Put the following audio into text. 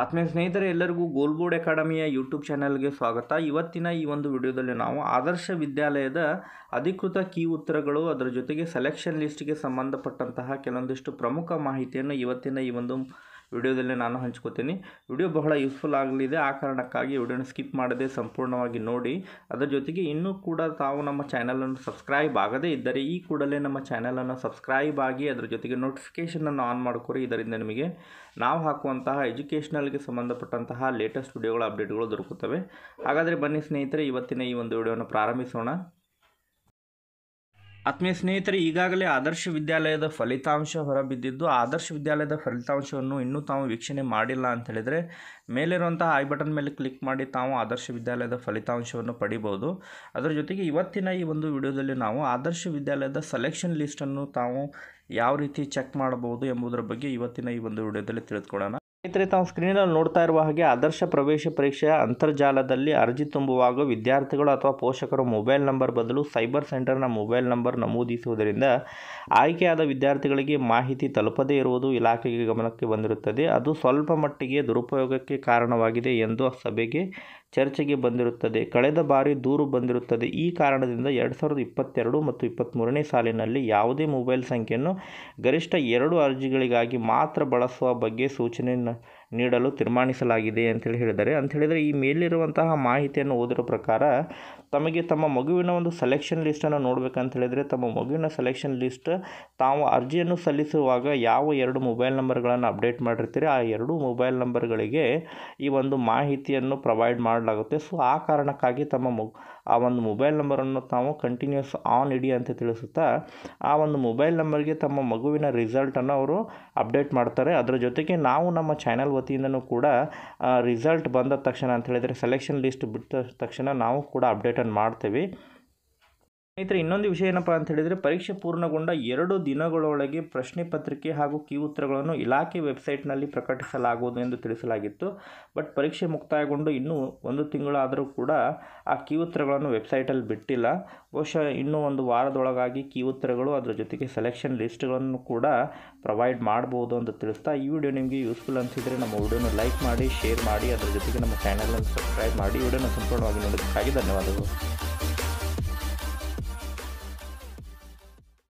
ಆತ್ಮೀಯ ಸ್ನೇಹಿತರೆ ಎಲ್ಲರಿಗೂ ಗೋಲ್ಬೋರ್ಡ್ ಅಕಾಡೆಮಿಯ ಯೂಟ್ಯೂಬ್ ಚಾನಲ್ಗೆ ಸ್ವಾಗತ ಇವತ್ತಿನ ಈ ಒಂದು ವಿಡಿಯೋದಲ್ಲಿ ನಾವು ಆದರ್ಶ ವಿದ್ಯಾಲಯದ ಅಧಿಕೃತ ಕೀ ಉತ್ತರಗಳು ಅದರ ಜೊತೆಗೆ ಸೆಲೆಕ್ಷನ್ ಲಿಸ್ಟ್ಗೆ ಸಂಬಂಧಪಟ್ಟಂತಹ ಕೆಲವೊಂದಿಷ್ಟು ಪ್ರಮುಖ ಮಾಹಿತಿಯನ್ನು ಇವತ್ತಿನ ಈ ಒಂದು ವಿಡಿಯೋದಲ್ಲಿ ನಾನು ಹಂಚ್ಕೋತೀನಿ ವಿಡಿಯೋ ಬಹಳ ಯೂಸ್ಫುಲ್ ಆಗಲಿದೆ ಆ ಕಾರಣಕ್ಕಾಗಿ ವಿಡಿಯೋನ ಸ್ಕಿಪ್ ಮಾಡದೆ ಸಂಪೂರ್ಣವಾಗಿ ನೋಡಿ ಅದರ ಜೊತೆಗೆ ಇನ್ನೂ ಕೂಡ ತಾವು ನಮ್ಮ ಚಾನಲನ್ನು ಸಬ್ಸ್ಕ್ರೈಬ್ ಆಗದೇ ಇದ್ದರೆ ಈ ಕೂಡಲೇ ನಮ್ಮ ಚಾನಲನ್ನು ಸಬ್ಸ್ಕ್ರೈಬ್ ಆಗಿ ಅದರ ಜೊತೆಗೆ ನೋಟಿಫಿಕೇಷನನ್ನು ಆನ್ ಮಾಡಿಕೊರಿ ಇದರಿಂದ ನಿಮಗೆ ನಾವು ಹಾಕುವಂತಹ ಎಜುಕೇಷನಲ್ಗೆ ಸಂಬಂಧಪಟ್ಟಂತಹ ಲೇಟೆಸ್ಟ್ ವಿಡಿಯೋಗಳ ಅಪ್ಡೇಟ್ಗಳು ದೊರಕುತ್ತವೆ ಹಾಗಾದರೆ ಬನ್ನಿ ಸ್ನೇಹಿತರೆ ಇವತ್ತಿನ ಈ ಒಂದು ವಿಡಿಯೋನ ಪ್ರಾರಂಭಿಸೋಣ ಆತ್ಮೀಯ ಸ್ನೇಹಿತರೆ ಈಗಾಗಲೇ ಆದರ್ಶ ವಿದ್ಯಾಲಯದ ಫಲಿತಾಂಶ ಹೊರಬಿದ್ದಿದ್ದು ಆದರ್ಶ ವಿದ್ಯಾಲಯದ ಫಲಿತಾಂಶವನ್ನು ಇನ್ನೂ ತಾವು ವೀಕ್ಷಣೆ ಮಾಡಿಲ್ಲ ಅಂತ ಹೇಳಿದರೆ ಮೇಲಿರುವಂತಹ ಐ ಬಟನ್ ಮೇಲೆ ಕ್ಲಿಕ್ ಮಾಡಿ ತಾವು ಆದರ್ಶ ವಿದ್ಯಾಲಯದ ಫಲಿತಾಂಶವನ್ನು ಪಡಿಬೋದು ಅದರ ಜೊತೆಗೆ ಇವತ್ತಿನ ಈ ಒಂದು ವಿಡಿಯೋದಲ್ಲಿ ನಾವು ಆದರ್ಶ ವಿದ್ಯಾಲಯದ ಸೆಲೆಕ್ಷನ್ ಲಿಸ್ಟನ್ನು ತಾವು ಯಾವ ರೀತಿ ಚೆಕ್ ಮಾಡಬಹುದು ಎಂಬುದರ ಬಗ್ಗೆ ಇವತ್ತಿನ ಈ ಒಂದು ವಿಡಿಯೋದಲ್ಲಿ ತಿಳಿದುಕೊಳ್ಳೋಣ ಸ್ನೇಹಿತರೆ ತಾವು ಸ್ಕ್ರೀನಲ್ಲಿ ನೋಡ್ತಾ ಇರುವ ಹಾಗೆ ಆದರ್ಶ ಪ್ರವೇಶ ಪರೀಕ್ಷೆಯ ಅಂತರ್ಜಾಲದಲ್ಲಿ ಅರ್ಜಿ ತುಂಬುವಾಗ ವಿದ್ಯಾರ್ಥಿಗಳು ಅಥವಾ ಪೋಷಕರು ಮೊಬೈಲ್ ನಂಬರ್ ಬದಲು ಸೈಬರ್ ಸೆಂಟರ್ನ ಮೊಬೈಲ್ ನಂಬರ್ ನಮೂದಿಸುವುದರಿಂದ ಆಯ್ಕೆಯಾದ ವಿದ್ಯಾರ್ಥಿಗಳಿಗೆ ಮಾಹಿತಿ ತಲುಪದೇ ಇರುವುದು ಇಲಾಖೆಗೆ ಗಮನಕ್ಕೆ ಬಂದಿರುತ್ತದೆ ಅದು ಸ್ವಲ್ಪ ಮಟ್ಟಿಗೆ ದುರುಪಯೋಗಕ್ಕೆ ಕಾರಣವಾಗಿದೆ ಎಂದು ಸಭೆಗೆ ಚರ್ಚೆಗೆ ಬಂದಿರುತ್ತದೆ ಕಳೆದ ಬಾರಿ ದೂರು ಬಂದಿರುತ್ತದೆ ಈ ಕಾರಣದಿಂದ ಎರಡು ಸಾವಿರದ ಇಪ್ಪತ್ತೆರಡು ಮತ್ತು ಇಪ್ಪತ್ತ್ಮೂರನೇ ಸಾಲಿನಲ್ಲಿ ಯಾವುದೇ ಮೊಬೈಲ್ ಸಂಖ್ಯೆಯನ್ನು ಗರಿಷ್ಠ ಎರಡು ಅರ್ಜಿಗಳಿಗಾಗಿ ಮಾತ್ರ ಬಳಸುವ ಬಗ್ಗೆ ಸೂಚನೆ ನೀಡಲು ತೀರ್ಮಾನಿಸಲಾಗಿದೆ ಅಂತೇಳಿ ಹೇಳಿದ್ದಾರೆ ಅಂತ ಹೇಳಿದರೆ ಈ ಮೇಲಿರುವಂತಹ ಮಾಹಿತಿಯನ್ನು ಓದಿರೋ ಪ್ರಕಾರ ತಮಗೆ ತಮ್ಮ ಮಗುವಿನ ಒಂದು ಸೆಲೆಕ್ಷನ್ ಲಿಸ್ಟನ್ನು ನೋಡಬೇಕಂತ ಹೇಳಿದರೆ ತಮ್ಮ ಮಗುವಿನ ಸೆಲೆಕ್ಷನ್ ಲಿಸ್ಟ್ ತಾವು ಅರ್ಜಿಯನ್ನು ಸಲ್ಲಿಸುವಾಗ ಯಾವ ಎರಡು ಮೊಬೈಲ್ ನಂಬರ್ಗಳನ್ನು ಅಪ್ಡೇಟ್ ಮಾಡಿರ್ತೀರಿ ಆ ಎರಡು ಮೊಬೈಲ್ ನಂಬರ್ಗಳಿಗೆ ಈ ಒಂದು ಮಾಹಿತಿಯನ್ನು ಪ್ರೊವೈಡ್ ಮಾಡಲಾಗುತ್ತೆ ಸೊ ಆ ಕಾರಣಕ್ಕಾಗಿ ತಮ್ಮ ಮಗು ಆ ಒಂದು ಮೊಬೈಲ್ ನಂಬರನ್ನು ತಾವು ಕಂಟಿನ್ಯೂಸ್ ಆನ್ ಇಡಿ ಅಂತ ತಿಳಿಸುತ್ತಾ ಆ ಒಂದು ಮೊಬೈಲ್ ನಂಬರ್ಗೆ ತಮ್ಮ ಮಗುವಿನ ರಿಸಲ್ಟನ್ನು ಅವರು ಅಪ್ಡೇಟ್ ಮಾಡ್ತಾರೆ ಅದರ ಜೊತೆಗೆ ನಾವು ನಮ್ಮ ಚಾನೆಲ್ ವತಿಯಿಂದನೂ ಕೂಡ ರಿಸಲ್ಟ್ ಬಂದ ತಕ್ಷಣ ಅಂತ ಹೇಳಿದರೆ ಸೆಲೆಕ್ಷನ್ ಲಿಸ್ಟ್ ಬಿಟ್ಟ ತಕ್ಷಣ ನಾವು ಕೂಡ ಅಪ್ಡೇಟನ್ನು ಮಾಡ್ತೇವೆ ಸ್ನೇಹಿತರೆ ಇನ್ನೊಂದು ವಿಷಯ ಏನಪ್ಪ ಅಂತ ಹೇಳಿದರೆ ಪರೀಕ್ಷೆ ಪೂರ್ಣಗೊಂಡ ಎರಡು ದಿನಗಳೊಳಗೆ ಪ್ರಶ್ನೆ ಪತ್ರಿಕೆ ಹಾಗೂ ಕೀ ಉತ್ತರಗಳನ್ನು ಇಲಾಖೆ ವೆಬ್ಸೈಟ್ನಲ್ಲಿ ಪ್ರಕಟಿಸಲಾಗುವುದು ಎಂದು ತಿಳಿಸಲಾಗಿತ್ತು ಬಟ್ ಪರೀಕ್ಷೆ ಮುಕ್ತಾಯಗೊಂಡು ಇನ್ನೂ ಒಂದು ತಿಂಗಳಾದರೂ ಕೂಡ ಆ ಕೀ ಉತ್ತರಗಳನ್ನು ವೆಬ್ಸೈಟಲ್ಲಿ ಬಿಟ್ಟಿಲ್ಲ ಬಹುಶಃ ಇನ್ನೂ ಒಂದು ವಾರದೊಳಗಾಗಿ ಕೀ ಉತ್ತರಗಳು ಅದರ ಜೊತೆಗೆ ಸೆಲೆಕ್ಷನ್ ಲಿಸ್ಟ್ಗಳನ್ನು ಕೂಡ ಪ್ರೊವೈಡ್ ಮಾಡ್ಬೋದು ಅಂತ ತಿಳಿಸ್ತಾ ಈ ವಿಡಿಯೋ ನಿಮಗೆ ಯೂಸ್ಫುಲ್ ಅನಿಸಿದರೆ ನಮ್ಮ ವಿಡಿಯೋನ ಲೈಕ್ ಮಾಡಿ ಶೇರ್ ಮಾಡಿ ಅದರ ಜೊತೆಗೆ ನಮ್ಮ ಚಾನಲನ್ನು ಸಬ್ಸ್ಕ್ರೈಬ್ ಮಾಡಿ ವಿಡಿಯೋನ ಸಂಪೂರ್ಣವಾಗಿ ನೋಡೋದಕ್ಕಾಗಿ ಧನ್ಯವಾದಗಳು